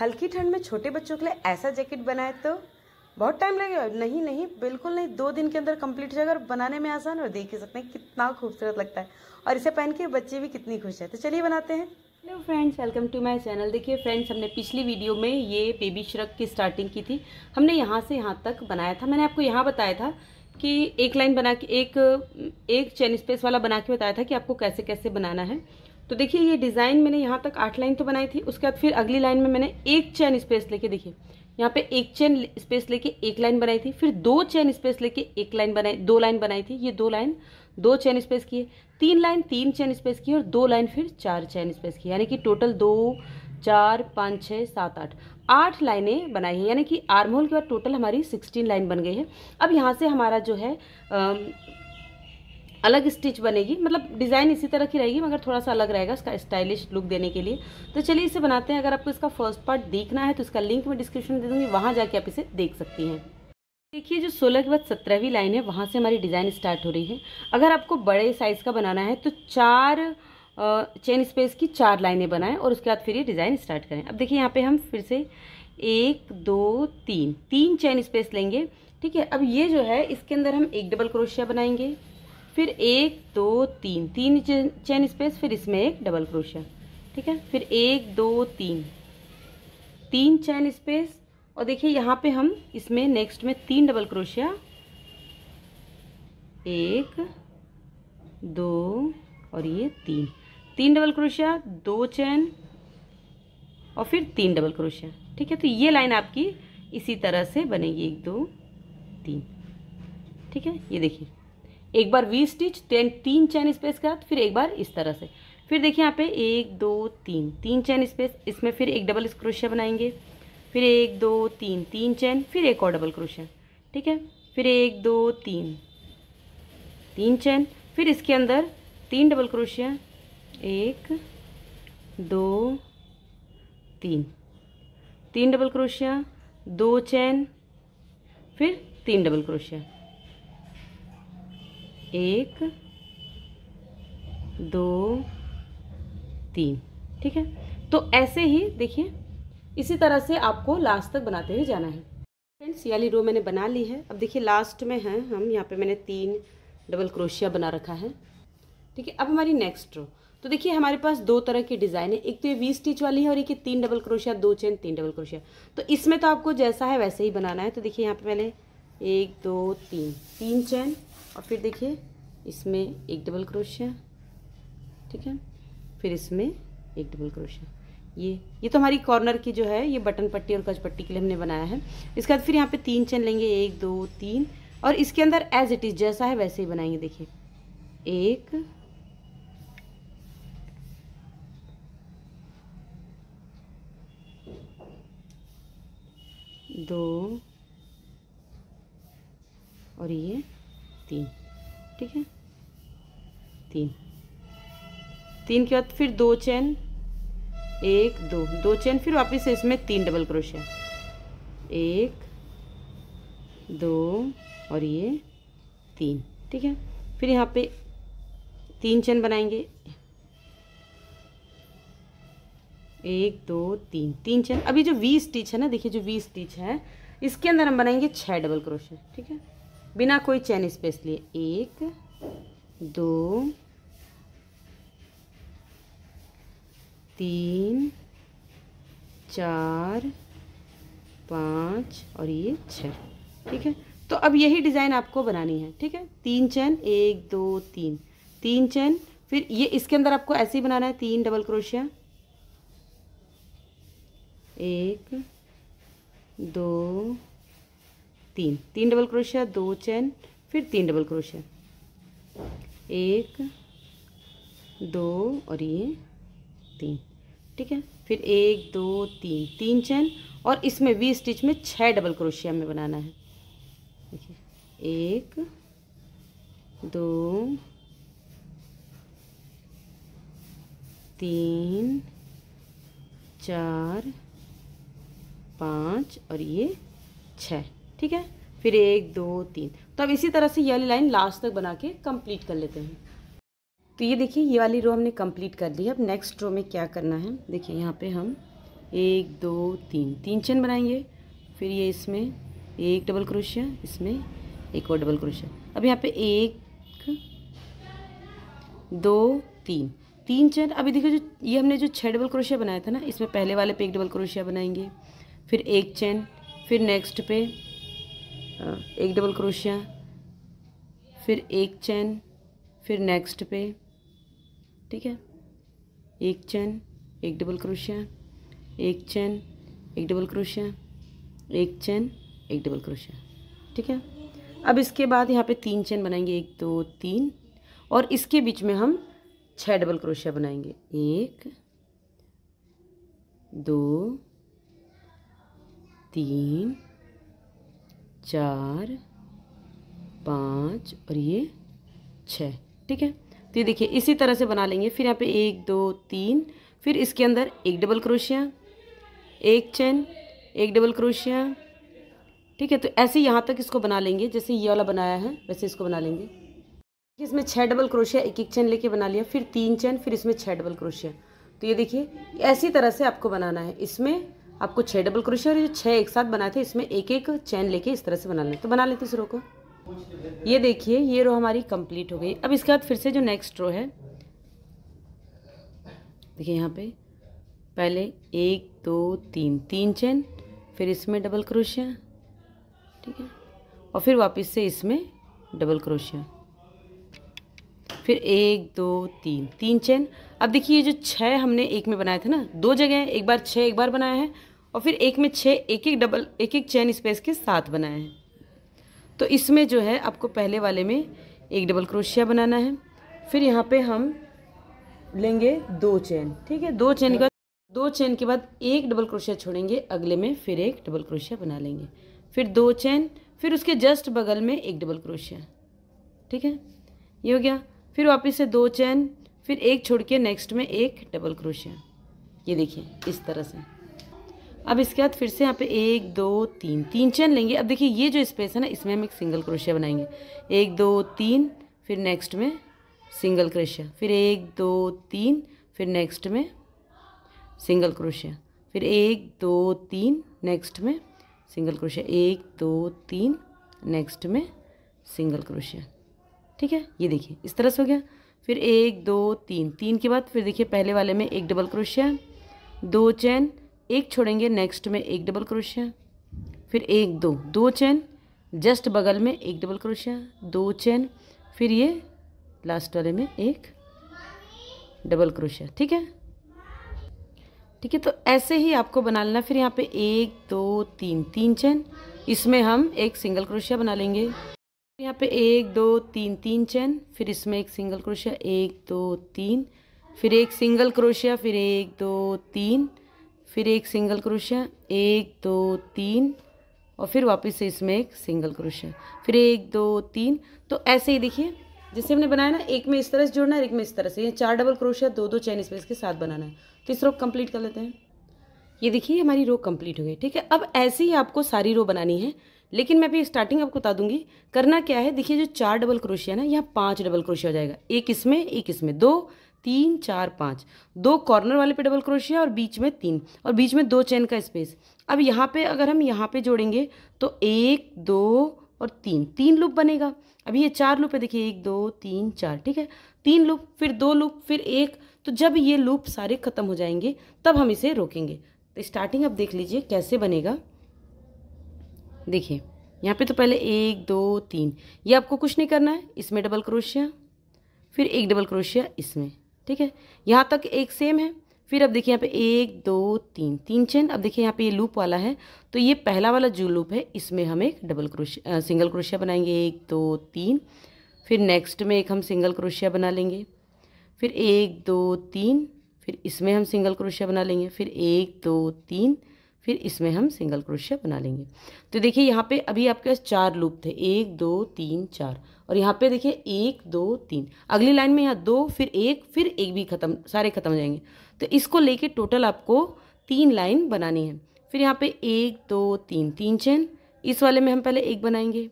हल्की ठंड में छोटे बच्चों के लिए ऐसा जैकेट बनाए तो बहुत टाइम लगेगा नहीं नहीं बिल्कुल नहीं दो दिन के अंदर कंप्लीट हो जाएगा और बनाने में आसान और देख ही सकते हैं कितना खूबसूरत लगता है और इसे पहन के बच्चे भी कितनी खुश है तो चलिए बनाते हैं hello friends welcome to my channel देखिए फ्रेंड्स हमने पिछली वीडियो में ये बेबी श्रक की स्टार्टिंग की थी हमने यहाँ से यहाँ तक बनाया था मैंने आपको यहाँ बताया था कि एक लाइन बना के एक एक चैन स्पेस वाला बना के बताया था कि आपको कैसे कैसे बनाना है तो देखिए ये डिज़ाइन मैंने यहाँ तक आठ लाइन तो बनाई थी उसके बाद फिर अगली लाइन में मैंने एक चैन स्पेस लेके देखिए यहाँ पे एक चैन स्पेस लेके एक लाइन बनाई थी फिर दो चैन स्पेस लेके एक लाइन बनाई दो लाइन बनाई थी ये दो लाइन दो चैन स्पेस की है तीन लाइन तीन चैन स्पेस की और दो लाइन फिर चार चैन स्पेस की यानी कि टोटल दो चार पाँच छः सात आठ आठ लाइनें बनाई हैं यानी कि आर्म होल के बाद टोटल हमारी सिक्सटीन लाइन बन गई है अब यहाँ से हमारा जो है आ, अलग स्टिच बनेगी मतलब डिज़ाइन इसी तरह की रहेगी मगर थोड़ा सा अलग रहेगा उसका स्टाइलिश लुक देने के लिए तो चलिए इसे बनाते हैं अगर आपको इसका फर्स्ट पार्ट देखना है तो इसका लिंक मैं डिस्क्रिप्शन दे दूँगी वहाँ जाके आप इसे देख सकती हैं देखिए जो 16 के बाद सत्रहवीं लाइन है वहाँ से हमारी डिज़ाइन स्टार्ट हो रही है अगर आपको बड़े साइज़ का बनाना है तो चार चेन स्पेस की चार लाइनें बनाएं और उसके बाद फिर ये डिज़ाइन स्टार्ट करें अब देखिए यहाँ पे हम फिर से एक दो तीन तीन चेन स्पेस लेंगे ठीक है अब ये जो है इसके अंदर हम एक डबल क्रोशिया बनाएंगे फिर एक दो तीन तीन चेन स्पेस फिर इसमें एक डबल क्रोशिया ठीक है फिर एक दो तीन तीन चैन स्पेस और देखिए यहाँ पे हम इसमें नेक्स्ट में तीन डबल क्रोशिया एक दो और ये तीन तीन डबल क्रोशिया दो चैन और फिर तीन डबल क्रोशिया ठीक है तो ये लाइन आपकी इसी तरह से बनेगी एक दो तीन ठीक है ये देखिए एक बार वी स्टिच टेन तीन चैन स्पेस के साथ फिर एक बार इस तरह से फिर देखिए यहाँ पे एक दो तीन तीन चैन स्पेस इसमें फिर एक डबल क्रोशिया बनाएंगे फिर एक दो तीन तीन चैन फिर एक और डबल क्रोशिया ठीक है फिर एक दो तीन तीन चैन फिर इसके अंदर तीन डबल क्रोशिया एक दो तीन तीन डबल क्रोशिया दो चैन फिर तीन डबल क्रोशिया एक दो तीन ठीक है तो ऐसे ही देखिए इसी तरह से आपको लास्ट तक बनाते हुए जाना है फ्रेंड्स याली रो मैंने बना ली है अब देखिए लास्ट में है हम यहाँ पे मैंने तीन डबल क्रोशिया बना रखा है ठीक है अब हमारी नेक्स्ट रो तो देखिए हमारे पास दो तरह की डिज़ाइन है एक तो ये वी स्टिच वाली है और एक ये तीन डबल क्रोशिया दो चेन तीन डबल क्रोशिया तो इसमें तो आपको जैसा है वैसे ही बनाना है तो देखिए यहाँ पे मैंने एक दो तीन तीन चैन और फिर देखिए इसमें एक डबल क्रोशिया ठीक है फिर इसमें एक डबल क्रोशिया ये ये तो हमारी कॉर्नर की जो है ये बटन पट्टी और कच पट्टी के लिए हमने बनाया है इसके बाद फिर यहाँ पे तीन चेन लेंगे एक दो तीन और इसके अंदर एज इट इज़ जैसा है वैसे ही बनाएंगे देखिए एक दो और ये तीन ठीक है तीन तीन के बाद फिर दो चैन एक दो दो चैन फिर वापस इसमें तीन डबल क्रोशिया एक दो और ये तीन ठीक है फिर यहाँ पे तीन चैन बनाएंगे एक दो तीन तीन चैन अभी जो वी स्टिच है ना देखिए जो वी स्टिच है इसके अंदर हम बनाएंगे छह डबल क्रोशिया ठीक है बिना कोई चैन स्पेस लिए एक दो तीन चार पाँच और ये छः ठीक है तो अब यही डिज़ाइन आपको बनानी है ठीक है तीन चैन एक दो तीन तीन चैन फिर ये इसके अंदर आपको ऐसे ही बनाना है तीन डबल क्रोशिया एक दो तीन तीन डबल क्रोशिया दो चैन फिर तीन डबल क्रोशिया एक दो और ये तीन ठीक है फिर एक दो तीन तीन चैन और इसमें वी स्टिच में छः डबल क्रोशिया में बनाना है देखिए एक दो तीन चार पाँच और ये छः ठीक है फिर एक दो तीन तो अब इसी तरह से ये वाली लाइन लास्ट तक बना के कंप्लीट कर लेते हैं तो ये देखिए ये वाली रो हमने कंप्लीट कर ली है अब नेक्स्ट रो में क्या करना है देखिए यहाँ पे हम एक दो तीन तीन चेन बनाएंगे फिर ये इसमें एक डबल क्रोशिया इसमें एक और डबल क्रोशिया अब यहाँ पे एक दो तीन तीन चेन अभी देखिए जो ये हमने जो छः डबल क्रोशिया बनाया था ना इसमें पहले वाले पे एक डबल क्रोशिया बनाएंगे फिर एक चेन फिर नेक्स्ट पे हाँ, एक डबल क्रोशिया फिर एक चैन फिर नेक्स्ट पे ठीक है एक चैन एक डबल क्रोशिया एक चैन एक डबल क्रोशिया एक चैन एक डबल क्रोशिया ठीक है अब इसके बाद यहाँ पे तीन चैन बनाएंगे एक दो तीन और इसके बीच में हम छः डबल क्रोशिया बनाएंगे एक दो तीन चार पाँच और ये छः ठीक है तो ये देखिए इसी तरह से बना लेंगे फिर यहाँ पे एक दो तीन फिर इसके अंदर एक डबल क्रोशिया एक चैन एक डबल क्रोशिया ठीक है तो ऐसे यहाँ तक इसको बना लेंगे जैसे ये वाला बनाया है वैसे इसको बना लेंगे इसमें छः डबल क्रोशिया एक एक चैन लेके बना लिया फिर तीन चैन फिर इसमें छः डबल क्रोशिया तो ये देखिए ऐसी तरह से आपको बनाना है इसमें आपको छः डबल क्रोशिया और ये छः एक साथ बनाए थे इसमें एक एक चैन लेके इस तरह से बना लें तो बना लेते इस रो को ये देखिए ये रो हमारी कंप्लीट हो गई अब इसके बाद फिर से जो नेक्स्ट रो है देखिए यहाँ पे पहले एक दो तीन तीन चैन फिर इसमें डबल क्रोशिया ठीक है और फिर वापस से इसमें डबल क्रोशिया फिर एक दो तीन तीन चैन अब देखिए ये जो छः हमने एक में बनाए थे ना दो जगह हैं एक बार छः एक बार बनाया है और फिर एक में छः एक एक डबल एक एक चैन स्पेस के साथ बनाए हैं तो इसमें जो है आपको पहले वाले में एक डबल क्रोशिया बनाना है फिर यहाँ पे हम लेंगे दो चैन ठीक है दो चैन का दो चैन के बाद एक डबल क्रोशिया छोड़ेंगे अगले में फिर एक डबल क्रोशिया बना लेंगे फिर दो चैन फिर उसके जस्ट बगल में एक डबल क्रोशिया ठीक है ये हो गया फिर वापस से दो चैन फिर एक छोड़ के नेक्स्ट में एक डबल क्रोशिया ये देखिए इस तरह से अब इसके बाद फिर से यहाँ पे एक दो तीन तीन चैन लेंगे अब देखिए ये जो स्पेस है ना इसमें हम एक सिंगल क्रोशिया बनाएंगे एक दो तीन फिर नेक्स्ट में सिंगल क्रोशिया फिर एक दो तीन फिर नेक्स्ट में सिंगल क्रोशिया फिर एक दो तीन नेक्स्ट में सिंगल क्रोशिया एक दो तीन नेक्स्ट में सिंगल क्रोशिया ठीक है ये देखिए इस तरह से हो गया फिर एक दो तीन तीन के बाद फिर देखिए पहले वाले में एक डबल क्रोशिया दो चैन एक छोड़ेंगे नेक्स्ट में एक डबल क्रोशिया फिर एक दो दो चैन जस्ट बगल में एक डबल क्रोशिया दो चैन फिर ये लास्ट वाले में एक डबल क्रोशिया ठीक है ठीक है तो ऐसे ही आपको बना लेना फिर यहाँ पे एक दो तीन तीन चैन इसमें हम एक सिंगल क्रोशिया बना लेंगे यहाँ पे एक दो तीन तीन चैन फिर इसमें एक सिंगल क्रोशिया एक दो तीन फिर एक सिंगल क्रोशिया फिर एक दो तीन फिर एक सिंगल क्रोशिया एक दो तीन और फिर वापस से इसमें एक सिंगल क्रोशिया फिर एक दो तीन तो ऐसे ही देखिए जैसे हमने बनाया ना एक में इस तरह से जोड़ना है एक में इस तरह से ये चार डबल क्रोशिया दो दो चैन इसमें इसके साथ बनाना है तो इस रो कम्प्लीट कर लेते हैं ये देखिए हमारी रो कम्प्लीट हो गई ठीक है अब ऐसे ही आपको सारी रो बनानी है लेकिन मैं अभी स्टार्टिंग आपको बता दूंगी करना क्या है देखिए जो चार डबल क्रोशिया ना यहाँ पाँच डबल क्रोशिया हो जाएगा एक इसमें एक इसमें दो तीन चार पाँच दो कॉर्नर वाले पे डबल क्रोशिया और बीच में तीन और बीच में दो चैन का स्पेस अब यहाँ पे अगर हम यहाँ पे जोड़ेंगे तो एक दो और तीन तीन लूप बनेगा अभी ये चार लूप है देखिए एक दो तीन चार ठीक है तीन लूप फिर दो लूप फिर एक तो जब ये लूप सारे ख़त्म हो जाएंगे तब हम इसे रोकेंगे तो स्टार्टिंग आप देख लीजिए कैसे बनेगा देखिए यहाँ पे तो पहले एक दो तीन ये आपको कुछ नहीं करना है इसमें डबल क्रोशिया फिर एक डबल क्रोशिया इसमें ठीक है यहाँ तक एक सेम है फिर अब देखिए यहाँ पे एक दो तीन तीन चेन अब देखिए यहाँ पे ये लूप वाला है तो ये पहला वाला जो लूप है इसमें हम एक डबल क्रोशिया सिंगल क्रोशिया बनाएंगे एक दो तीन फिर नेक्स्ट में एक हम सिंगल क्रोशिया बना लेंगे फिर एक दो तीन फिर इसमें हम सिंगल क्रोशिया बना लेंगे फिर एक दो तीन फिर इसमें हम सिंगल क्रोशिया बना लेंगे तो देखिए यहाँ पे अभी आपके पास चार लूप थे एक दो तीन चार और यहाँ पे देखिए एक दो तीन अगली लाइन में यहाँ दो फिर एक फिर एक भी ख़त्म सारे ख़त्म हो जाएंगे तो इसको लेके टोटल आपको तीन लाइन बनानी है फिर यहाँ पे एक दो तीन तीन चैन इस वाले में हम पहले एक बनाएंगे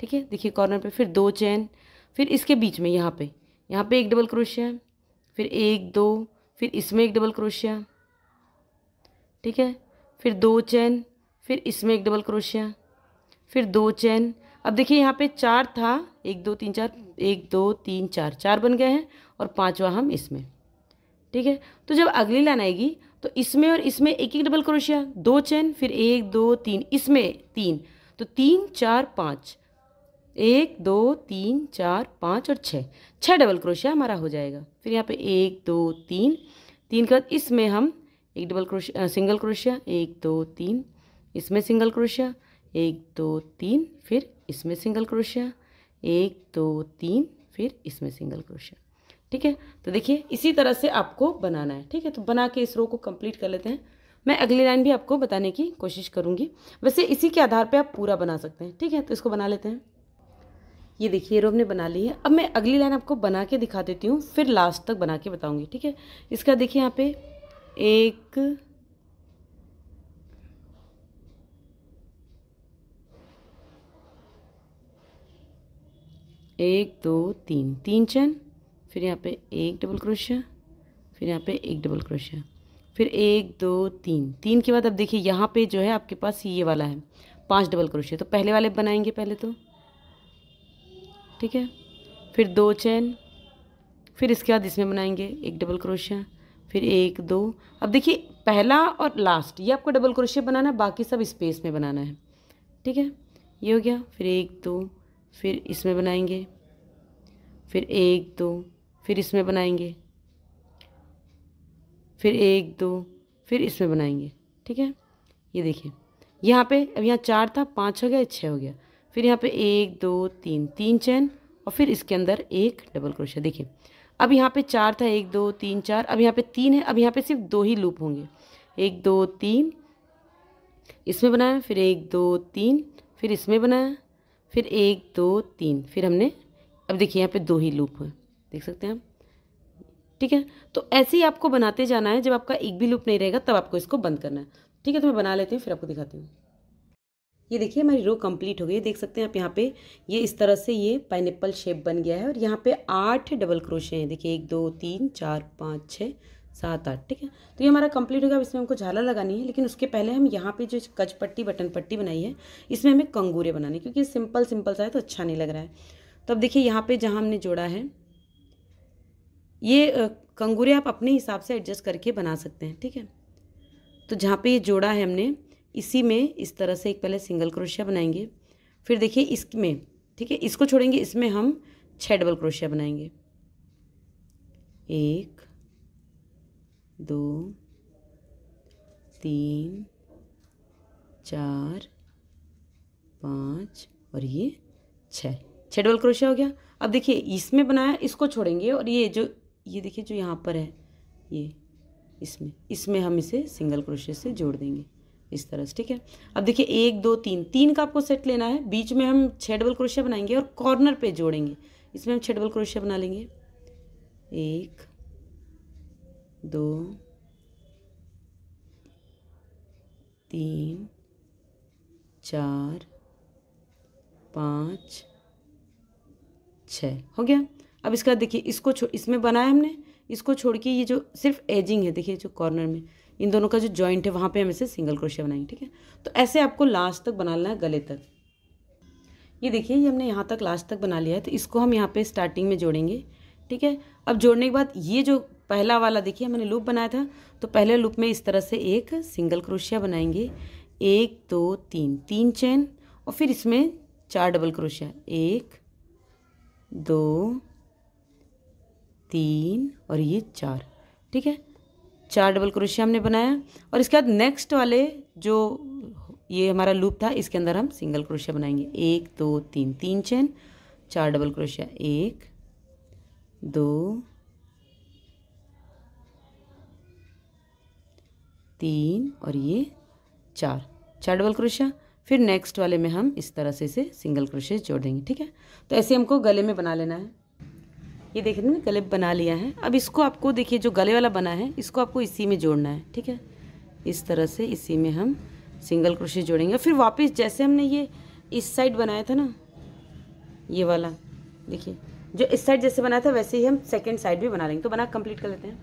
ठीक है देखिए कॉर्नर पर फिर दो चैन फिर इसके बीच में यहाँ पर यहाँ पर एक डबल क्रोशिया फिर एक दो फिर इसमें एक डबल क्रोशिया ठीक है फिर दो चैन फिर इसमें एक डबल क्रोशिया फिर दो चैन अब देखिए यहाँ पे चार था एक दो तीन चार एक दो तीन चार चार बन गए हैं और पांचवा हम इसमें ठीक है तो जब अगली लाइन आएगी तो इसमें और इसमें एक एक डबल क्रोशिया दो चैन फिर एक दो तीन इसमें तीन तो तीन चार पाँच एक दो तीन चार पाँच और छः छः डबल क्रोशिया हमारा हो जाएगा फिर यहाँ पे एक दो तीन तीन का इसमें हम एक डबल क्रोशिया सिंगल क्रोशिया एक दो तीन इसमें सिंगल क्रोशिया एक दो तीन फिर इसमें सिंगल क्रोशिया एक दो तीन फिर इसमें सिंगल क्रोशिया ठीक है तो देखिए इसी तरह से आपको बनाना है ठीक है तो बना के इस रो को कंप्लीट कर लेते हैं मैं अगली लाइन भी आपको बताने की कोशिश करूँगी वैसे इसी के आधार पे आप पूरा बना सकते हैं ठीक है तो इसको बना लेते हैं ये देखिए रो हमने बना ली है अब मैं अगली लाइन आपको बना के दिखा देती हूँ फिर लास्ट तक बना के बताऊँगी ठीक है इसका देखिए यहाँ पे एक एक दो तीन तीन चैन फिर यहाँ पे एक डबल क्रोशिया फिर यहाँ पे एक डबल क्रोशिया फिर एक दो तीन तीन के बाद अब देखिए यहाँ पे जो है आपके पास ये वाला है पांच डबल क्रोशिया तो पहले वाले बनाएंगे पहले तो ठीक है फिर दो चैन फिर इसके बाद इसमें बनाएंगे एक डबल क्रोशिया फिर एक दो अब देखिए पहला और लास्ट ये आपको डबल क्रोशे बनाना है बाकी सब स्पेस में बनाना है ठीक है ये हो गया फिर एक दो फिर इसमें बनाएंगे फिर एक दो फिर इसमें बनाएंगे फिर एक दो फिर इसमें बनाएंगे ठीक है ये देखिए यहाँ पे अब यहाँ चार था पाँच हो गया छः हो गया फिर यहाँ पे एक दो तीन तीन चैन और फिर इसके अंदर एक डबल क्रोशिया देखिए अब यहाँ पे चार था एक दो तीन चार अब यहाँ पे तीन है अब यहाँ पे सिर्फ दो ही लूप होंगे एक दो तीन इसमें बनाया फिर एक दो तीन फिर इसमें बनाया फिर एक दो तीन फिर हमने अब देखिए यहाँ पे दो ही लूप हैं देख सकते हैं हम ठीक है तो ऐसे ही आपको बनाते जाना है जब आपका एक भी लूप नहीं रहेगा तब आपको इसको बंद करना है ठीक है तो मैं बना लेती हूँ फिर आपको दिखाती हूँ ये देखिए हमारी रो कंप्लीट हो गई देख सकते हैं आप यहाँ पे ये इस तरह से ये पाइनएप्पल शेप बन गया है और यहाँ पे आठ डबल क्रोशे हैं देखिए एक दो तीन चार पाँच छः सात आठ ठीक है तो ये हमारा कंप्लीट हो गया अब इसमें हमको झाला लगानी है लेकिन उसके पहले हम यहाँ पे जो कच पट्टी बटन पट्टी बनाई है इसमें हमें कंगूरे बनाने क्योंकि सिंपल सिंपल सा है तो अच्छा नहीं लग रहा है तो अब देखिए यहाँ पर जहाँ हमने जोड़ा है ये कंगूरे आप अपने हिसाब से एडजस्ट करके बना सकते हैं ठीक है तो जहाँ पर ये जोड़ा है हमने इसी में इस तरह से एक पहले सिंगल क्रोशिया बनाएंगे फिर देखिए इसमें ठीक है इसको छोड़ेंगे इसमें हम छः डबल क्रोशिया बनाएंगे एक दो तीन चार पाँच और ये छः छः डबल क्रोशिया हो गया अब देखिए इसमें बनाया इसको छोड़ेंगे और ये जो ये देखिए जो यहाँ पर है ये इसमें इसमें हम इसे सिंगल क्रोशिया से जोड़ देंगे इस तरह से ठीक है अब देखिए एक दो तीन तीन का आपको सेट लेना है बीच में हम छः डबल क्रोशिया बनाएंगे और कॉर्नर पे जोड़ेंगे इसमें हम छः डबल क्रोशिया बना लेंगे एक दो तीन चार पाँच छ हो गया अब इसका देखिए इसको इसमें बनाया हमने इसको छोड़ के ये जो सिर्फ एजिंग है देखिए जो कॉर्नर में इन दोनों का जो जॉइंट है वहाँ पे हम इसे सिंगल क्रोशिया बनाएंगे ठीक है तो ऐसे आपको लास्ट तक बनाना है गले तक ये देखिए ये हमने यहाँ तक लास्ट तक बना लिया है तो इसको हम यहाँ पे स्टार्टिंग में जोड़ेंगे ठीक है अब जोड़ने के बाद ये जो पहला वाला देखिए हमने लूप बनाया था तो पहले लूप में इस तरह से एक सिंगल क्रोशिया बनाएंगे एक दो तीन तीन चैन और फिर इसमें चार डबल क्रोशिया एक दो तीन और ये चार ठीक है चार डबल क्रोशिया हमने बनाया और इसके बाद नेक्स्ट वाले जो ये हमारा लूप था इसके अंदर हम सिंगल क्रोशिया बनाएंगे एक दो तीन तीन चैन चार डबल क्रोशिया एक दो तीन और ये चार चार डबल क्रोशिया फिर नेक्स्ट वाले में हम इस तरह से इसे सिंगल क्रोशिया जोड़ देंगे ठीक है तो ऐसे हमको गले में बना लेना है ये देखने में गले बना लिया है अब इसको आपको देखिए जो गले वाला बना है इसको आपको इसी में जोड़ना है ठीक है इस तरह से इसी में हम सिंगल क्रोशे जोड़ेंगे फिर वापस जैसे हमने ये इस साइड बनाया था ना ये वाला देखिए जो इस साइड जैसे बनाया था वैसे ही हम सेकेंड साइड भी बना लेंगे तो बना कंप्लीट कर लेते हैं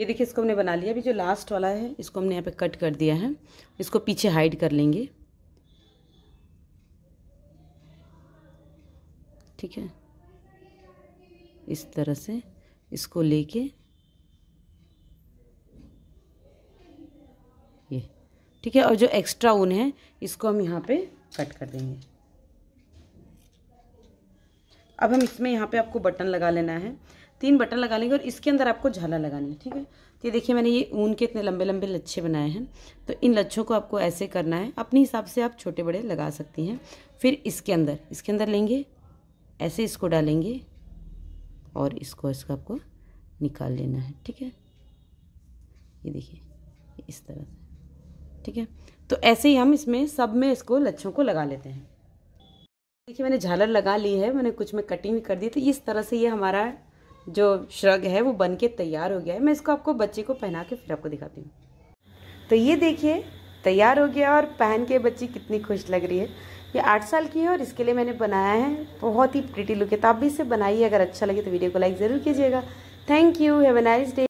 ये देखिए इसको हमने बना लिया अभी जो लास्ट वाला है इसको हमने यहाँ पे कट कर दिया है इसको पीछे हाइड कर लेंगे ठीक है इस तरह से इसको लेके ये ठीक है और जो एक्स्ट्रा ऊन है इसको हम यहाँ पे कट कर देंगे अब हम इसमें यहाँ पे आपको बटन लगा लेना है तीन बटन लगा लेंगे और इसके अंदर आपको झाला लगानी है ठीक है तो ये देखिए मैंने ये ऊन के इतने लंबे लंबे लच्छे बनाए हैं तो इन लच्छों को आपको ऐसे करना है अपने हिसाब से आप छोटे बड़े लगा सकती हैं फिर इसके अंदर इसके अंदर लेंगे ऐसे इसको डालेंगे और इसको इसको आपको निकाल लेना है ठीक है ये देखिए इस तरह से ठीक है तो ऐसे ही हम इसमें सब में इसको लच्छों को लगा लेते हैं देखिए मैंने झालर लगा ली है मैंने कुछ में कटिंग भी कर दी तो इस तरह से ये हमारा जो श्रग है वो बन के तैयार हो गया है मैं इसको आपको बच्चे को पहना के फिर आपको दिखाती हूँ तो ये देखिए तैयार हो गया और पहन के बच्ची कितनी खुश लग रही है ये आठ साल की है और इसके लिए मैंने बनाया है बहुत ही प्रिटी लुक है तो आप भी इसे बनाइए अगर अच्छा लगे तो वीडियो को लाइक ज़रूर कीजिएगा thank you have a nice day